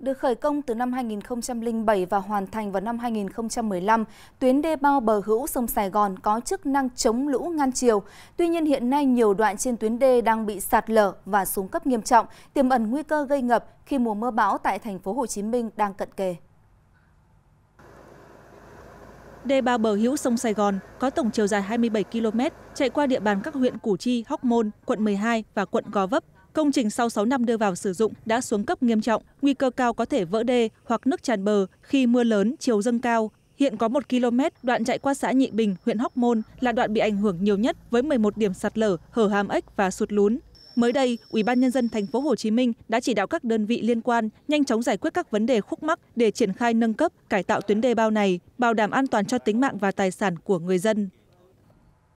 Được khởi công từ năm 2007 và hoàn thành vào năm 2015, tuyến đê bao bờ hữu sông Sài Gòn có chức năng chống lũ ngăn chiều. Tuy nhiên hiện nay nhiều đoạn trên tuyến đê đang bị sạt lở và xuống cấp nghiêm trọng, tiềm ẩn nguy cơ gây ngập khi mùa mưa bão tại thành phố Hồ Chí Minh đang cận kề. Đê bao bờ hữu sông Sài Gòn có tổng chiều dài 27 km, chạy qua địa bàn các huyện Củ Chi, Hóc Môn, quận 12 và quận Gò Vấp, công trình sau sáu năm đưa vào sử dụng đã xuống cấp nghiêm trọng nguy cơ cao có thể vỡ đê hoặc nước tràn bờ khi mưa lớn chiều dâng cao hiện có một km đoạn chạy qua xã nhị bình huyện hóc môn là đoạn bị ảnh hưởng nhiều nhất với 11 điểm sạt lở hở hàm ếch và sụt lún Mới đây, Ủy ban nhân dân thành phố Hồ Chí Minh đã chỉ đạo các đơn vị liên quan nhanh chóng giải quyết các vấn đề khúc mắc để triển khai nâng cấp, cải tạo tuyến đê bao này, bảo đảm an toàn cho tính mạng và tài sản của người dân.